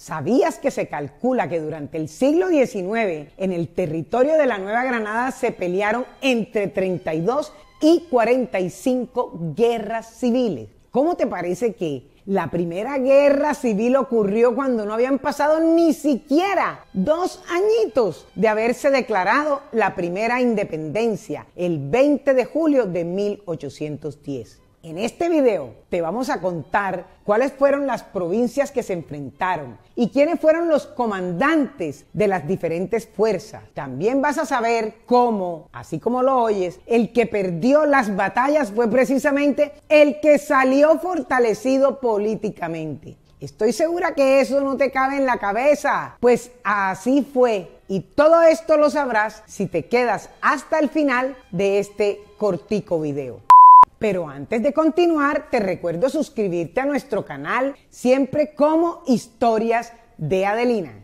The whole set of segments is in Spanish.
¿Sabías que se calcula que durante el siglo XIX en el territorio de la Nueva Granada se pelearon entre 32 y 45 guerras civiles? ¿Cómo te parece que la primera guerra civil ocurrió cuando no habían pasado ni siquiera dos añitos de haberse declarado la primera independencia, el 20 de julio de 1810? En este video te vamos a contar cuáles fueron las provincias que se enfrentaron y quiénes fueron los comandantes de las diferentes fuerzas. También vas a saber cómo, así como lo oyes, el que perdió las batallas fue precisamente el que salió fortalecido políticamente. Estoy segura que eso no te cabe en la cabeza, pues así fue. Y todo esto lo sabrás si te quedas hasta el final de este cortico video. Pero antes de continuar, te recuerdo suscribirte a nuestro canal, siempre como Historias de Adelina.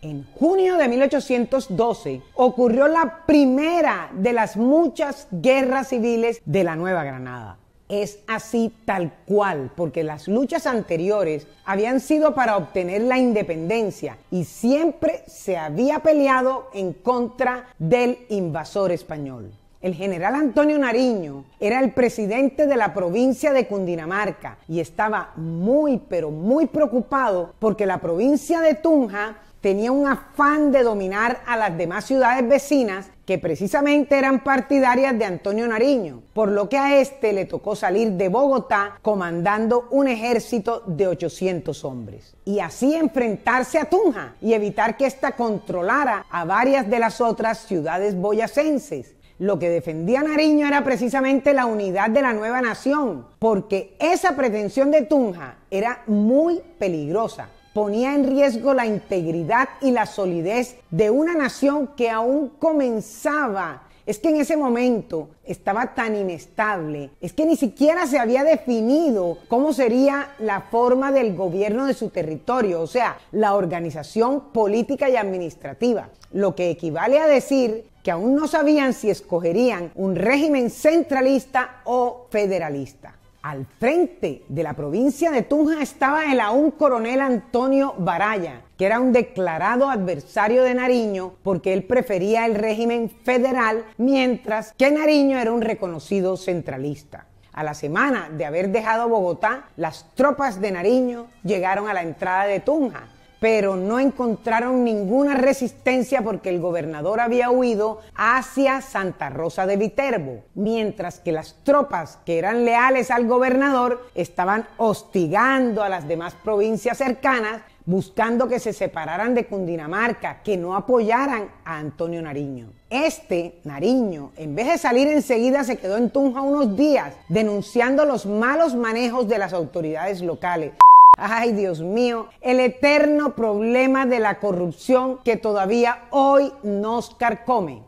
En junio de 1812 ocurrió la primera de las muchas guerras civiles de la Nueva Granada. Es así tal cual, porque las luchas anteriores habían sido para obtener la independencia y siempre se había peleado en contra del invasor español. El general Antonio Nariño era el presidente de la provincia de Cundinamarca y estaba muy, pero muy preocupado porque la provincia de Tunja tenía un afán de dominar a las demás ciudades vecinas que precisamente eran partidarias de Antonio Nariño, por lo que a este le tocó salir de Bogotá comandando un ejército de 800 hombres y así enfrentarse a Tunja y evitar que ésta controlara a varias de las otras ciudades boyacenses lo que defendía Nariño era precisamente la unidad de la nueva nación, porque esa pretensión de Tunja era muy peligrosa. Ponía en riesgo la integridad y la solidez de una nación que aún comenzaba es que en ese momento estaba tan inestable, es que ni siquiera se había definido cómo sería la forma del gobierno de su territorio, o sea, la organización política y administrativa, lo que equivale a decir aún no sabían si escogerían un régimen centralista o federalista. Al frente de la provincia de Tunja estaba el aún coronel Antonio Baraya, que era un declarado adversario de Nariño porque él prefería el régimen federal, mientras que Nariño era un reconocido centralista. A la semana de haber dejado Bogotá, las tropas de Nariño llegaron a la entrada de Tunja pero no encontraron ninguna resistencia porque el gobernador había huido hacia Santa Rosa de Viterbo, mientras que las tropas que eran leales al gobernador estaban hostigando a las demás provincias cercanas buscando que se separaran de Cundinamarca, que no apoyaran a Antonio Nariño. Este, Nariño, en vez de salir enseguida, se quedó en Tunja unos días, denunciando los malos manejos de las autoridades locales ay Dios mío, el eterno problema de la corrupción que todavía hoy nos carcome.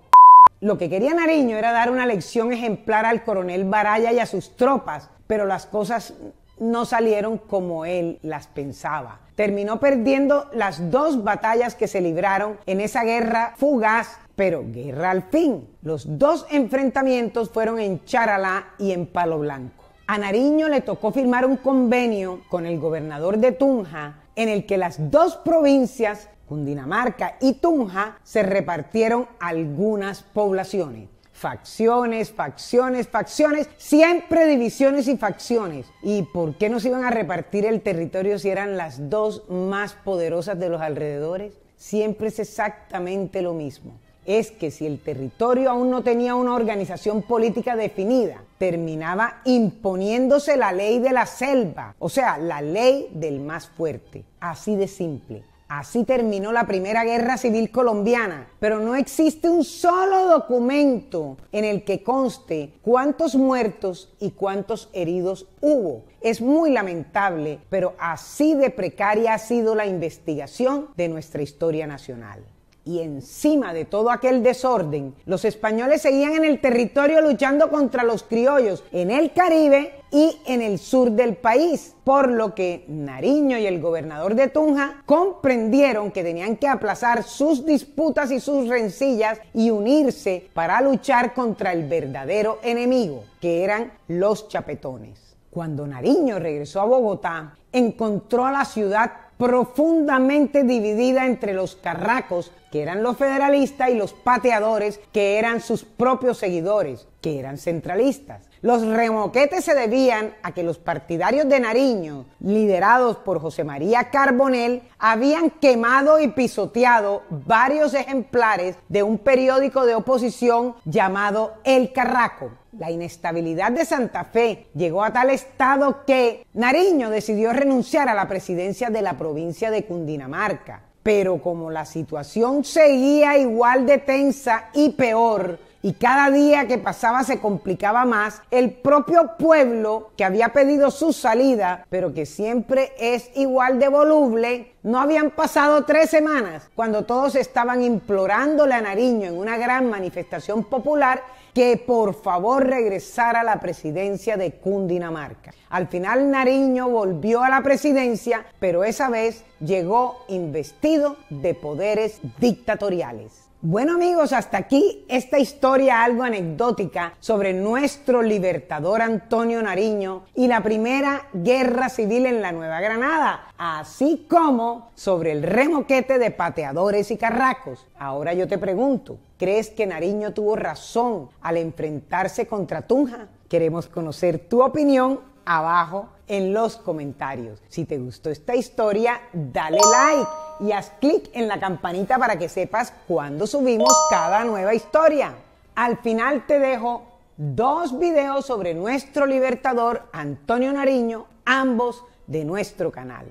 Lo que quería Nariño era dar una lección ejemplar al coronel Baraya y a sus tropas, pero las cosas no salieron como él las pensaba. Terminó perdiendo las dos batallas que se libraron en esa guerra fugaz, pero guerra al fin. Los dos enfrentamientos fueron en Charalá y en Palo Blanco a Nariño le tocó firmar un convenio con el gobernador de Tunja en el que las dos provincias, Cundinamarca y Tunja, se repartieron algunas poblaciones. Facciones, facciones, facciones, siempre divisiones y facciones. ¿Y por qué no se iban a repartir el territorio si eran las dos más poderosas de los alrededores? Siempre es exactamente lo mismo es que si el territorio aún no tenía una organización política definida, terminaba imponiéndose la ley de la selva, o sea, la ley del más fuerte. Así de simple. Así terminó la Primera Guerra Civil Colombiana, pero no existe un solo documento en el que conste cuántos muertos y cuántos heridos hubo. Es muy lamentable, pero así de precaria ha sido la investigación de nuestra historia nacional y encima de todo aquel desorden, los españoles seguían en el territorio luchando contra los criollos en el Caribe y en el sur del país, por lo que Nariño y el gobernador de Tunja comprendieron que tenían que aplazar sus disputas y sus rencillas y unirse para luchar contra el verdadero enemigo, que eran los chapetones. Cuando Nariño regresó a Bogotá, encontró a la ciudad profundamente dividida entre los carracos, que eran los federalistas, y los pateadores, que eran sus propios seguidores, que eran centralistas. Los remoquetes se debían a que los partidarios de Nariño, liderados por José María Carbonel, habían quemado y pisoteado varios ejemplares de un periódico de oposición llamado El Carraco la inestabilidad de Santa Fe llegó a tal estado que Nariño decidió renunciar a la presidencia de la provincia de Cundinamarca. Pero como la situación seguía igual de tensa y peor, y cada día que pasaba se complicaba más. El propio pueblo que había pedido su salida, pero que siempre es igual de voluble, no habían pasado tres semanas cuando todos estaban implorándole a Nariño en una gran manifestación popular que por favor regresara a la presidencia de Cundinamarca. Al final Nariño volvió a la presidencia, pero esa vez llegó investido de poderes dictatoriales. Bueno amigos, hasta aquí esta historia algo anecdótica sobre nuestro libertador Antonio Nariño y la primera guerra civil en la Nueva Granada, así como sobre el remoquete de pateadores y carracos. Ahora yo te pregunto, ¿crees que Nariño tuvo razón al enfrentarse contra Tunja? Queremos conocer tu opinión abajo en los comentarios. Si te gustó esta historia, dale like y haz clic en la campanita para que sepas cuando subimos cada nueva historia. Al final te dejo dos videos sobre nuestro libertador Antonio Nariño, ambos de nuestro canal.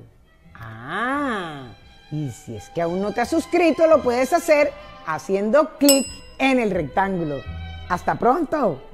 Ah, y si es que aún no te has suscrito, lo puedes hacer haciendo clic en el rectángulo. ¡Hasta pronto!